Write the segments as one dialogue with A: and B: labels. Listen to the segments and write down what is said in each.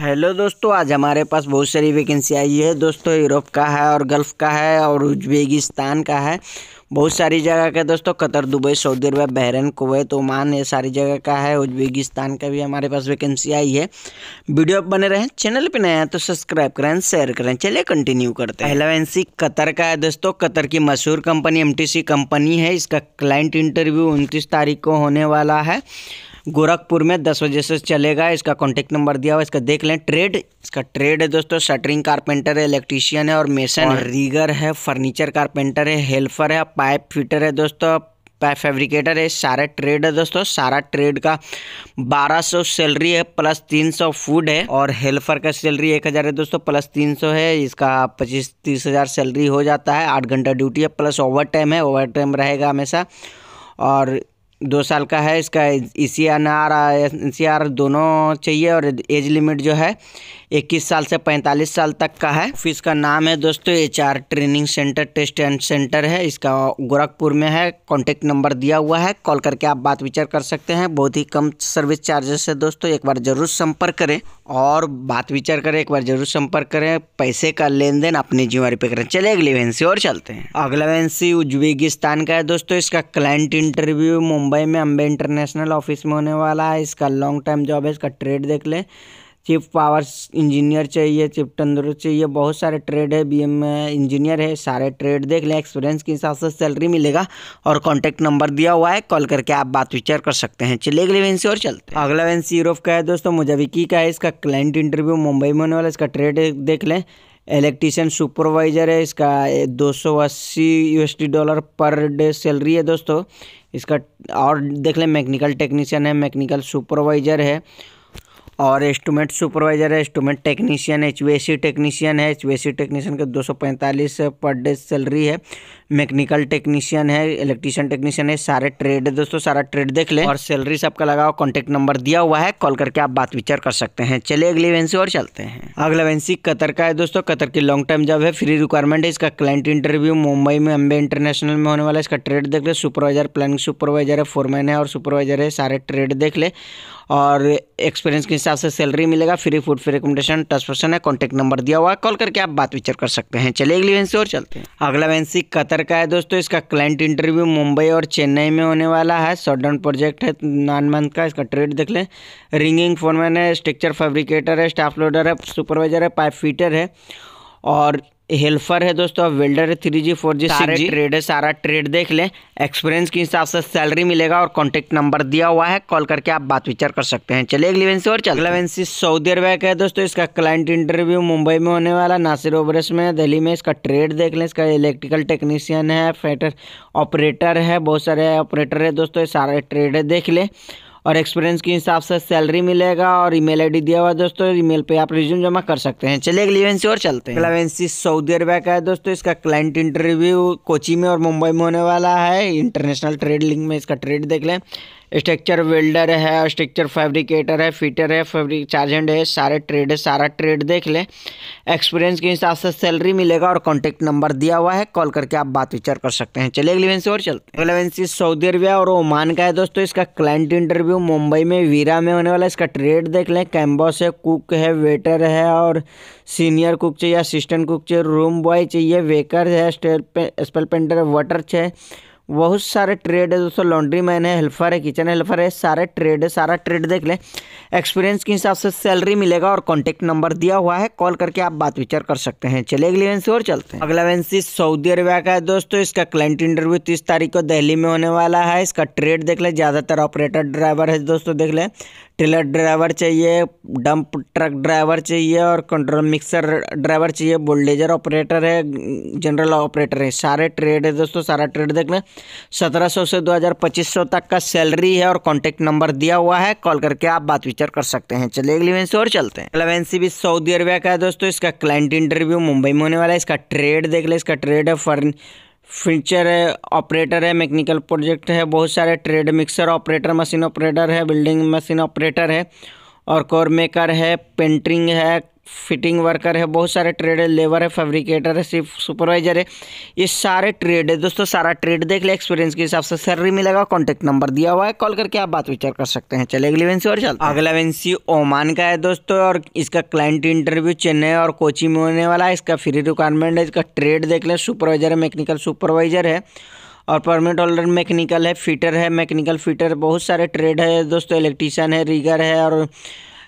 A: hello दोस्तों आज हमारे पास बहुत सारी वैकेंसी आई है दोस्तों यूरोप का है और गल्फ़ का है और उज्बेगिस्तान का है बहुत सारी जगह का दोस्तों Qatar Dubai Saudi Arab Bahrain Kuwait Oman ये सारी जगह का है उज्बेगिस्तान का भी हमारे पास वैकेंसी आई है वीडियो आप बने रहें चैनल पे नए हैं तो सब्सक्राइब करें शेयर करें चलिए कंटिन्यू करते हैं पहला वैकेंसी कतर का है दोस्तों कतर की मशहूर कंपनी एम कंपनी है इसका क्लाइंट इंटरव्यू उनतीस तारीख को होने वाला है गोरखपुर में दस बजे से चलेगा इसका कॉन्टेक्ट नंबर दिया हुआ इसका देख लें ट्रेड इसका ट्रेड है दोस्तों शटरिंग कारपेंटर है इलेक्ट्रीशियन है और मेसन रीगर है फर्नीचर कारपेंटर है हेल्पर है पाइप फिटर है दोस्तों फैब्रिकेटर है सारे ट्रेड है दोस्तों सारा ट्रेड का 1200 सैलरी है प्लस 300 फूड है और हेल्पर का सैलरी 1000 है दोस्तों प्लस 300 है इसका पच्चीस तीस हज़ार सैलरी हो जाता है आठ घंटा ड्यूटी है प्लस ओवर टाइम है ओवर टाइम रहेगा हमेशा और दो साल का है इसका E C N R N C R दोनों चाहिए और एज लिमिट जो है इक्कीस साल से पैंतालीस साल तक का है फिर का नाम है दोस्तों H R training centre test and centre है इसका गोरखपुर में है कॉन्टेक्ट नंबर दिया हुआ है कॉल करके आप बात विचार कर सकते हैं बहुत ही कम सर्विस चार्जेस है दोस्तों एक बार ज़रूर संपर्क करें और बात विचार करें एक बार ज़रूर संपर्क करें पैसे का लेन देन अपनी जिम्मेवारी पे करें चले अगली वैंसी और चलते हैं अगला वैंसी उज्बेकिस्तान का है दोस्तों इसका क्लाइंट इंटरव्यू मुंबई मुंबई में अम्बे इंटरनेशनल ऑफिस में होने वाला है इसका लॉन्ग टाइम जॉब है इसका ट्रेड देख लें चीफ पावर इंजीनियर चाहिए चीफ तंदुरुस्त चाहिए बहुत सारे ट्रेड है बी एम इंजीनियर है सारे ट्रेड देख लें एक्सपीरियंस के हिसाब से सैलरी मिलेगा और कॉन्टैक्ट नंबर दिया हुआ है कॉल करके आप बात विचार कर सकते हैं चलिए अगले वेंसी और चलते हैं अगला वेंसी यूरोप का है दोस्तों मुजाविकी का है इसका क्लाइंट इंटरव्यू मुंबई में होने वाला इसका ट्रेड देख लें इलेक्ट्रीशियन सुपरवाइज़र है इसका दो सौ अस्सी डॉलर पर डे सैलरी है दोस्तों इसका और देख लें मैकेनिकल टेक्नीशियन है मैकेनिकल सुपरवाइज़र है और एस्टूमेंट सुपरवाइज़र है instrument technician H C technician है एच टेक्नीशियन के 245 पर डे सैलरी है मैकेनिकल टेक्नीशियन है इलेक्ट्रीशियन टेक्नीशियन है सारे ट्रेड है दोस्तों सारा ट्रेड देख लें और सैलरी सबका लगाओ कॉन्टैक्ट नंबर दिया हुआ है कॉल करके आप बात विचार कर सकते हैं चलिए अगली वेंसी और चलते हैं अगला वेंसी कतर का है दोस्तों कतर की लॉन्ग टर्म जॉब है फ्री रिक्वायरमेंट है इसका क्लाइंट इंटरव्यू मुंबई में अम्बे इंटरनेशनल में होने वाला है इसका ट्रेड देख ले सुपरवाइजर प्लानिंग सुपरवाइजर है फोरमैन है और सुपरवाइजर है सारे ट्रेड देख ले और एक्सपीरियंस के हिसाब से सैलरी मिलेगा free food free recommendation touch person है कॉन्टैक्ट नंबर दिया हुआ है कॉल करके आप बात विचार कर सकते हैं चलिए अगली वैंसी और चलते हैं अगला वैंसी कतर का है दोस्तों इसका क्लाइंट इंटरव्यू मुंबई और चेन्नई में होने वाला है शॉर्ट डाउन प्रोजेक्ट है नाइन मंथ का इसका ट्रेड देख लें रिंगिंग फोनमैन है स्ट्रक्चर फेब्रिकेटर है स्टाफ लोडर है सुपरवाइजर है पाइप फीटर है और हेल्पर है दोस्तों आप वेल्डर है थ्री जी फोर जी सारे ट्रेड है सारा ट्रेड देख लें एक्सपीरियंस के हिसाब से सैलरी मिलेगा और कॉन्टेक्ट नंबर दिया हुआ है कॉल करके आप बात विचार कर सकते हैं चलिए अगली वेंसी और चलिए वेंसी सऊदी अरबिया का है दोस्तों इसका क्लाइंट इंटरव्यू मुंबई में होने वाला नासिर ओबरस में दिल्ली में इसका ट्रेड देख लें इसका इलेक्ट्रिकल टेक्नीशियन है फैटर ऑपरेटर है बहुत सारे ऑपरेटर है दोस्तों सारे ट्रेड है देख लें और एक्सपीरियंस के हिसाब से सैलरी मिलेगा और ईमेल आईडी दिया हुआ है दोस्तों ईमेल पे आप रिज्यूम जमा कर सकते हैं चलिए अगली और चलते हैं एलिवेंसी सऊदी अरबिया का है दोस्तों इसका क्लाइंट इंटरव्यू कोची में और मुंबई में होने वाला है इंटरनेशनल ट्रेड लिंक में इसका ट्रेड देख लें स्ट्रक्चर वेल्डर है स्ट्रक्चर फैब्रिकेटर है फिटर है फैब्रिक चार्जेंट है सारे ट्रेड है सारा ट्रेड देख ले एक्सपीरियंस के हिसाब से सैलरी मिलेगा और कॉन्टैक्ट नंबर दिया हुआ है कॉल करके आप बात विचार कर सकते हैं चलिए अगली वैंसी और चलते हैं वैंसी सऊदी अरबिया और ओमान का है दोस्तों इसका क्लाइंट इंटरव्यू मुंबई में वीरा में होने वाला इसका ट्रेड देख लें कैम्बॉस है कुक है वेटर है और सीनियर कुक चाहिए असिस्टेंट कुक चाहिए रूम बॉय चाहिए वेकर है स्पेल पेंटर वाटर चाहिए बहुत सारे ट्रेड है दोस्तों लॉन्ड्री मैन है हेल्पर है किचन हेल्पर है सारे ट्रेड है सारा ट्रेड देख लें एक्सपीरियंस के हिसाब से सैलरी मिलेगा और कॉन्टैक्ट नंबर दिया हुआ है कॉल करके आप बात विचार कर सकते हैं चलिए अगली वैंसी और चलते हैं अगला वैंसी सऊदी अरबिया का है दोस्तों इसका क्लाइंट इंटरव्यू तीस तारीख को दिल्ली में होने वाला है इसका ट्रेड देख लें ज़्यादातर ऑपरेटर ड्राइवर है दोस्तों देख लें टेलर ड्राइवर चाहिए डंप ट्रक ड्राइवर चाहिए और कंट्रोल मिक्सर ड्राइवर चाहिए बुलडोजर ऑपरेटर है जनरल ऑपरेटर है सारे ट्रेड है दोस्तों सारा ट्रेड देख लें सत्रह सौ से दो हज़ार पच्चीस सौ तक का सैलरी है और कॉन्टैक्ट नंबर दिया हुआ है कॉल करके आप बात विचार कर सकते हैं चलिए अगली और चलते हैं अगला वैंसी भी सऊदी अरबिया का है दोस्तों इसका क्लाइंट इंटरव्यू मुंबई में होने वाला है इसका ट्रेड देख लें इसका ट्रेड है फर्न फीचर है ऑपरेटर है मैकेनिकल प्रोजेक्ट है बहुत सारे trade mixer operator machine operator है बिल्डिंग मशीन ऑपरेटर है और कोर मेकर है पेंटिंग है फिटिंग वर्कर है बहुत सारे ट्रेड है लेबर है फैब्रिकेटर है सिर्फ सुपरवाइजर है ये सारे ट्रेड है दोस्तों सारा ट्रेड देख ले एक्सपीरियंस के हिसाब से सैलरी मिलेगा कॉन्टैक्ट नंबर दिया हुआ है कॉल करके आप बात विचार कर सकते हैं चले अगली वेंसी और चलते अगला वेंसी ओमान का है दोस्तों और इसका क्लाइंट इंटरव्यू चेन्नई और कोची में होने वाला है इसका फ्री रिक्वायरमेंट है इसका ट्रेड देख ले सुपरवाइजर है मेकनिकल सुपरवाइजर है और परमानेंट ऑलर मैकेनिकल है फिटर है मैकेनिकल फिटर बहुत सारे ट्रेड है दोस्तों इलेक्ट्रीशियन है रीगर है और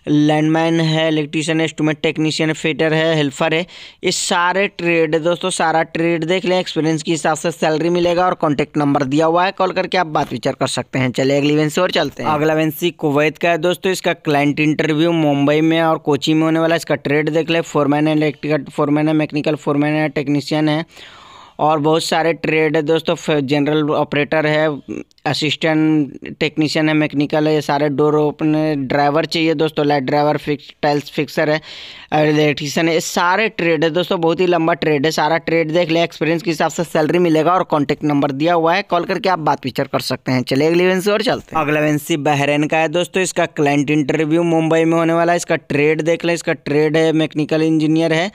A: लैंडमैन है इलेक्ट्रीशियन है इंस्ट्रूमेंट टेक्नीशियन है फिटर है हेल्पर है ये सारे ट्रेड दोस्तों सारा ट्रेड देख लें एक्सपीरियंस के हिसाब से सैलरी मिलेगा और कॉन्टैक्ट नंबर दिया हुआ है कॉल करके आप बात विचार कर सकते हैं चले अगली वेंसी और चलते हैं अगला वेंसी कुवैत का है दोस्तों इसका क्लाइंट इंटरव्यू मुंबई में और कोची में होने वाला इसका ट्रेड देख लें फोरमैन है इलेक्ट्रिकल फोरमैन है मैकेनिकल फोरमैन है टेक्नीशियन है और बहुत सारे ट्रेड है दोस्तों जनरल ऑपरेटर है असिस्टेंट टेक्नीशियन है मैकेनिकल है ये सारे डोर ओपन ड्राइवर चाहिए दोस्तों light driver fix tiles fixer है इलेक्ट्रीशियन है ये सारे ट्रेड है दोस्तों बहुत ही लंबा ट्रेड है सारा ट्रेड देख लें एक्सपीरियंस के हिसाब से सैलरी मिलेगा और कॉन्टैक्ट नंबर दिया हुआ है कॉल करके आप बात विचार कर सकते हैं चलिए अगली वेंसी और चलते हैं अगला वेंसी बहरेन का है दोस्तों इसका क्लाइंट इंटरव्यू मुंबई में होने वाला है इसका ट्रेड देख लें इसका ट्रेड है मैकेनिकल इंजीनियर है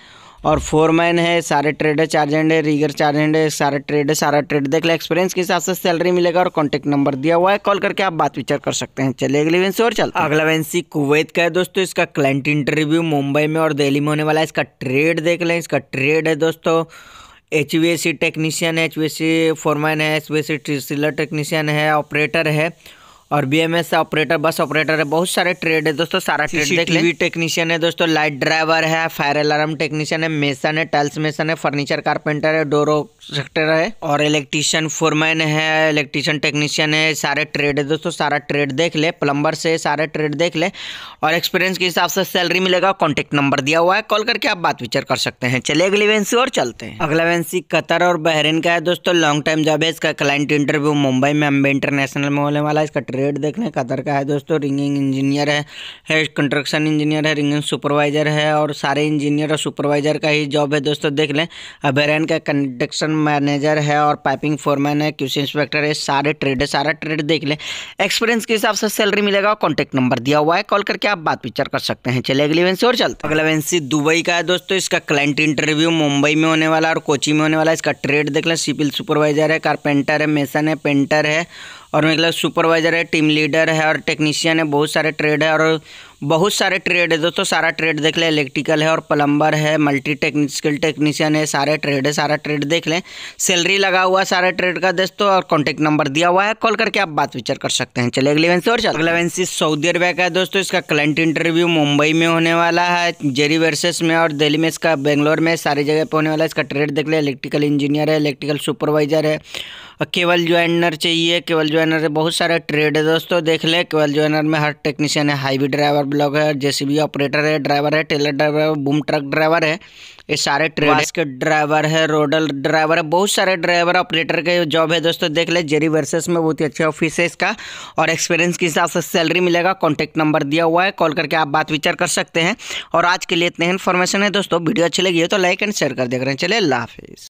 A: और फोरमैन है सारे ट्रेडर चार्ज हैंड है रीगर चार्ज हैंड है सारे ट्रेडर सारा ट्रेड देख लें एक्सपीरियंस के हिसाब से सैलरी मिलेगा और कॉन्टैक्ट नंबर दिया हुआ है कॉल करके आप बात विचार कर सकते हैं चलिए अगली वेंसी और चल अगला वेंसी कुवैत का है दोस्तों इसका क्लाइंट इंटरव्यू मुंबई में और दिल्ली में होने वाला है इसका ट्रेड देख लें इसका ट्रेड है दोस्तों H V S C technician है एच फोरमैन है एच वी टेक्नीशियन है ऑपरेटर है और बीएमएस ऑपरेटर बस ऑपरेटर है बहुत सारे ट्रेड है दोस्तों सारा ट्रेड देख लें टेक्नीशियन है दोस्तों लाइट ड्राइवर है फायर अलार्म टेक्नीशियन है मेसन है टाइल्स मेसन है फर्नीचर कारपेंटर है डोरो सेक्टर है और इलेक्ट्रीशियन फोरमैन है इलेक्ट्रीशियन टेक्नीशियन है सारे ट्रेड है दोस्तों सारा ट्रेड देख ले प्लम्बर से सारे ट्रेड देख ले और एक्सपीरियंस के हिसाब से सैलरी मिलेगा कॉन्टेक्ट नंबर दिया हुआ है कॉल करके आप बात विचार कर सकते हैं चलिए अगली वेंसी और चलते हैं अगला वेंसी कतर और बहरीन का है दोस्तों लॉन्ग टाइम जॉब है इसका क्लाइंट इंटरव्यू मुंबई में अम्बे इंटरनेशनल में होने वाला है इसका ट्रेड देख लें कतर का है दोस्तों रिंगिंग इंजीनियर है है कंस्ट्रक्शन इंजीनियर है रिंगिंग सुपरवाइजर है और सारे इंजीनियर और सुपरवाइजर का ही जॉब है दोस्तों देख लें अभेरन का कंस्ट्रक्शन मैनेजर है और पाइपिंग फोरमैन है क्यूसी इंस्पेक्टर है सारे ट्रेड है सारा ट्रेड देख लें एक्सपीरियंस के हिसाब से सैलरी मिलेगा और कॉन्टैक्ट नंबर दिया हुआ है कॉल करके आप बात पिक्चर कर सकते हैं चले अगली वेंसी और चलते अगला वेंसी दुबई का है दोस्तों इसका क्लाइंट इंटरव्यू मुंबई में होने वाला और कोची में होने वाला इसका ट्रेड देख लें सिविल सुपरवाइजर है कारपेंटर है मेसन है पेंटर है और मेरे मतलब सुपरवाइज़र है टीम लीडर है और टेक्नीशियन है बहुत सारे ट्रेड है और बहुत सारे ट्रेड है दोस्तों सारा ट्रेड देख लें इलेक्ट्रिकल है और प्लम्बर है मल्टी टेक्निकल टेक्नीशियन है सारे ट्रेड है सारा ट्रेड देख लें सैलरी लगा हुआ है सारा ट्रेड का दोस्तों और कॉन्टैक्ट नंबर दिया हुआ है कॉल करके आप बात विचार कर सकते हैं चलिए अगले वैंसी और चलो अगला वैंसी सऊदी अरबिया का है दोस्तों इसका क्लाइंट इंटरव्यू मुंबई में होने वाला है जेरी वर्सेस में और दिल्ली में इसका बेंगलोर में सारी जगह पर होने वाला है इसका ट्रेड देख लें इलेक्ट्रिकल इंजीनियर है इलेक्ट्रिकल सुपरवाइजर है और केवल ज्वाइनर चाहिए केवल ज्वाइनर बहुत सारे ट्रेड है दोस्तों देख लें केवल ज्वाइनर में हर टेक्नीशियन है हाईवी ड्राइवर और ब्लॉगर है जेसीबी ऑपरेटर है ड्राइवर है टेलर ड्राइवर है बूम ट्रक ड्राइवर है ये सारे ट्रेड के ड्राइवर है रोडल ड्राइवर है बहुत सारे ड्राइवर ऑपरेटर के जॉब है दोस्तों देख ले जेरी वर्सेस में बहुत ही अच्छा ऑफिस है इसका और एक्सपीरियंस के हिसाब से सैलरी मिलेगा कॉन्टैक्ट नंबर दिया हुआ है कॉल करके आप बात विचार कर सकते हैं और आज के लिए इतने इन्फॉर्मेशन है दोस्तों वीडियो अच्छी लगी है तो लाइक एंड शेयर कर देख रहे हैं चले अल्लाह हाफिज़